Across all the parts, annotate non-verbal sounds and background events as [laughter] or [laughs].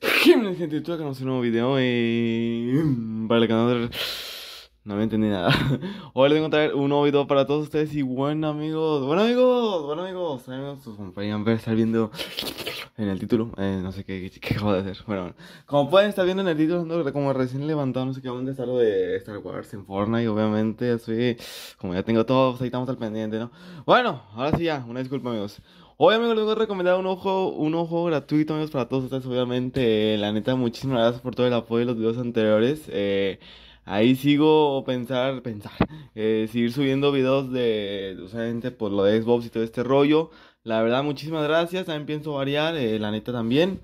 [laughs] Gente, gente, YouTube que nos un nuevo video y eh, para el canal. No me entendí nada. [laughs] Hoy les voy a traer un nuevo video para todos ustedes y buenos amigos, buenos amigos, buenos amigos, amigos, sus compañeros van a estar viendo en el título, eh, no sé qué, qué, qué acabo de hacer. Bueno, bueno, como pueden estar viendo en el título, como recién levantado, no sé qué, dónde está lo de Star Wars en Fortnite, obviamente, así, como ya tengo todo, pues, ahí estamos al pendiente, ¿no? Bueno, ahora sí ya, una disculpa amigos amigos, les voy a recomendar un ojo, un ojo gratuito, amigos, para todos ustedes, obviamente. la neta, muchísimas gracias por todo el apoyo de los videos anteriores. Eh, ahí sigo pensar, pensar, eh, seguir subiendo videos de, usualmente, por lo de Xbox y todo este rollo. La verdad, muchísimas gracias. También pienso variar, eh, la neta también.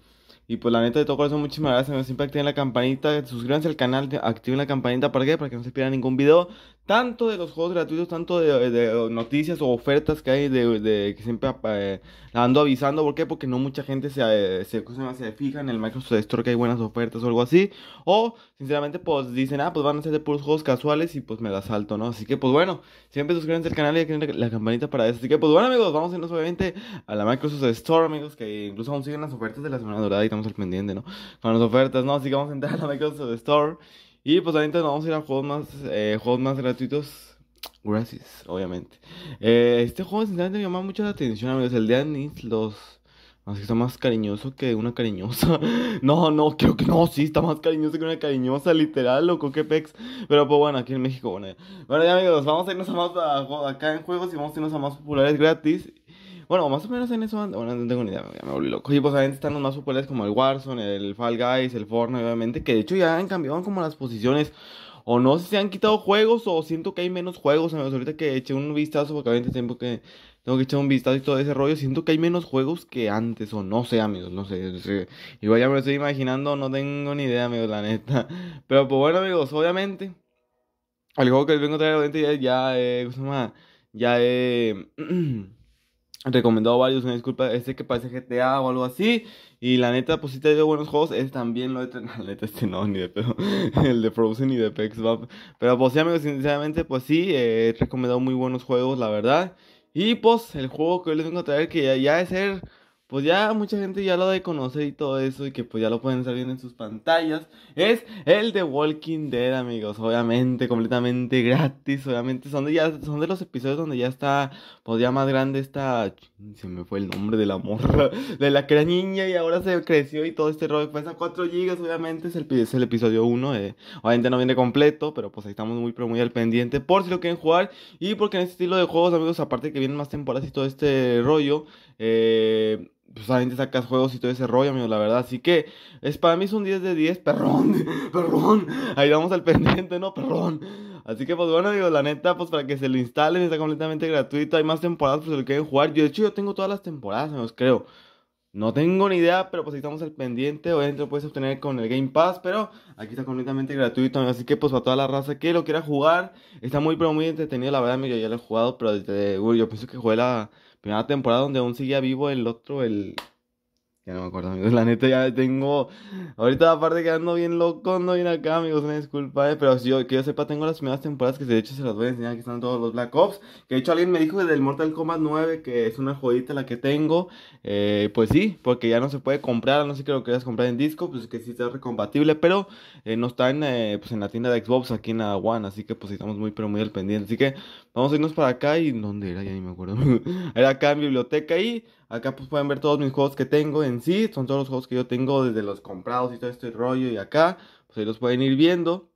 Y pues la neta de todo corazón, muchísimas gracias. Siempre activen la campanita, suscríbanse al canal, activen la campanita para qué, para que no se pierdan ningún video tanto de los juegos gratuitos, tanto de, noticias o ofertas que hay de, que siempre eh, ando avisando. ¿Por qué? Porque no mucha gente se, eh, se, fija en el Microsoft Store que hay buenas ofertas o algo así. O, sinceramente, pues dicen, ah, pues van a ser de puros juegos casuales y pues me las salto, ¿no? Así que, pues bueno, siempre suscríbanse al canal y activen la campanita para eso. Así que, pues bueno, amigos, vamos a irnos obviamente a la Microsoft Store, amigos, que incluso aún siguen las ofertas de la semana dorada y estamos sorprendiendo, ¿no? Con las ofertas, ¿no? Así que vamos a entrar a la Microsoft Store. Y pues ahorita nos vamos a ir a juegos más, eh, juegos más gratuitos. Gracias, obviamente. Eh, este juego sinceramente me llama mucho la atención, amigos. El de Anis, los... Así que está más cariñoso que una cariñosa. [laughs] No, no, creo que no, sí, está más cariñoso que una cariñosa, literal, loco, que pex. Pero pues bueno, aquí en México, bueno. Bueno, ya amigos, vamos a irnos a más a, acá en juegos y vamos a irnos a más populares gratis. Bueno, más o menos en eso Bueno, no tengo ni idea, me volví loco. Y pues obviamente están los más populares como el Warzone, el Fall Guys, el Fortnite, obviamente. Que de hecho ya han cambiado como las posiciones. O no sé si han quitado juegos o siento que hay menos juegos. Amigos. Ahorita que eché un vistazo, porque obviamente tengo que, tengo que echar un vistazo y todo ese rollo. Siento que hay menos juegos que antes o no sé, amigos. No sé. Igual ya me lo estoy imaginando, no tengo ni idea, amigos, la neta. [laughs] Pero pues bueno, amigos, obviamente. El juego que les vengo a traer obviamente ya, ya eh, Ya eh, [clears throat] recomendado varios, una disculpa, este que parece GTA o algo así. Y la neta, pues sí te dio buenos juegos. Este también lo he [laughs] La neta, este no, ni de pedo. [laughs] El de Frozen y de Pex Pero pues sí, amigos, sinceramente, pues sí, eh, he recomendado muy buenos juegos, la verdad. Y pues el juego que hoy les vengo a traer, que ya, ya es ser pues ya mucha gente ya lo de conocer y todo eso y que pues ya lo pueden estar viendo en sus pantallas es el de Walking Dead amigos obviamente completamente gratis obviamente son de ya son de los episodios donde ya está pues ya más grande está se me fue el nombre de la morra [laughs] de la que era niña y ahora se creció y todo este rollo pues 4 gigas obviamente es el, episodio 1 eh. obviamente no viene completo pero pues ahí estamos muy pero muy al pendiente por si lo quieren jugar y porque en este estilo de juegos amigos aparte que vienen más temporadas y todo este rollo eh pues solamente sacas juegos y todo ese rollo, amigo, la verdad. Así que es para mí es un 10 de 10, perrón, [laughs] perrón. Ahí vamos al pendiente, ¿no? Perrón. Así que pues bueno, amigos, la neta, pues para que se lo instalen, está completamente gratuito. Hay más temporadas, pues se lo quieren jugar. Yo de hecho yo tengo todas las temporadas, amigos, creo. No tengo ni idea, pero pues ahí estamos al pendiente. Obviamente lo puedes obtener con el Game Pass, pero aquí está completamente gratuito. Así que pues para toda la raza que lo quiera jugar, está muy, pero muy entretenido. La verdad, amigos, ya lo he jugado, pero desde, uy, yo pienso que juega primera temporada donde aún seguía vivo el otro, el ya no me acuerdo, amigos. La neta ya tengo. Ahorita, aparte quedando bien loco, no viene acá, amigos. me disculpa, eh, Pero si yo, que yo sepa, tengo las primeras temporadas que de hecho se las voy a enseñar. que están todos los Black Ops. Que de hecho alguien me dijo que del Mortal Kombat 9, que es una jodita la que tengo. Eh, pues sí, porque ya no se puede comprar. No sé que lo querías comprar en disco, pues que sí está recompatible. Pero eh, no está en, pues en la tienda de Xbox aquí en la One. Así que pues estamos muy, pero muy al pendiente. Así que vamos a irnos para acá. ¿Y dónde era? Ya ni me acuerdo. [laughs] era acá en biblioteca y. Acá pues pueden ver todos mis juegos que tengo en sí. Son todos los juegos que yo tengo desde los comprados y todo este rollo. Y acá, pues ahí los pueden ir viendo.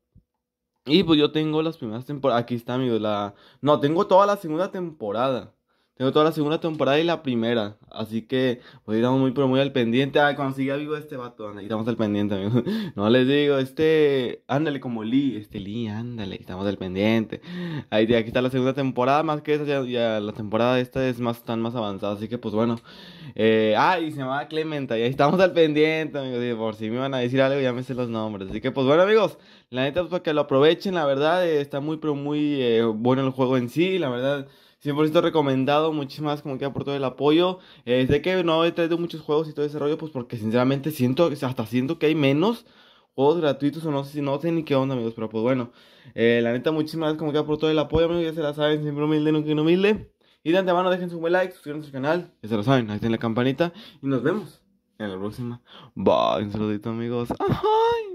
Y pues yo tengo las primeras temporadas. Aquí está, amigos. La... No, tengo toda la segunda temporada. Tengo toda la segunda temporada y la primera. Así que, pues estamos muy, pero muy al pendiente. Ah, cuando siga vivo este vato, anda, estamos al pendiente, amigos. [laughs] No les digo, este, ándale como Lee, este Lee, ándale, estamos al pendiente. Ahí, aquí está la segunda temporada, más que esa, ya, la temporada esta es más, tan más avanzada. Así que, pues bueno. Eh, ah, y se llamaba Clementa, y ahí estamos al pendiente, amigos. por si me van a decir algo, ya me sé los nombres. Así que, pues bueno, amigos, la neta, pues para que lo aprovechen, la verdad, eh, está muy, pero muy eh, bueno el juego en sí, la verdad. 100% recomendado, muchísimas como que por todo el apoyo. Eh, sé que no he traído muchos juegos y todo ese rollo, pues porque sinceramente siento, hasta siento que hay menos juegos gratuitos o no sé si no sé ni qué onda, amigos, pero pues bueno. Eh, la neta, muchísimas como que por todo el apoyo, amigos, ya se la saben, siempre humilde, nunca inhumilde Y de antemano dejen su buen like, suscríbanse al canal, ya se lo saben, ahí activen la campanita y nos vemos en la próxima. Bye, un saludito amigos. Ay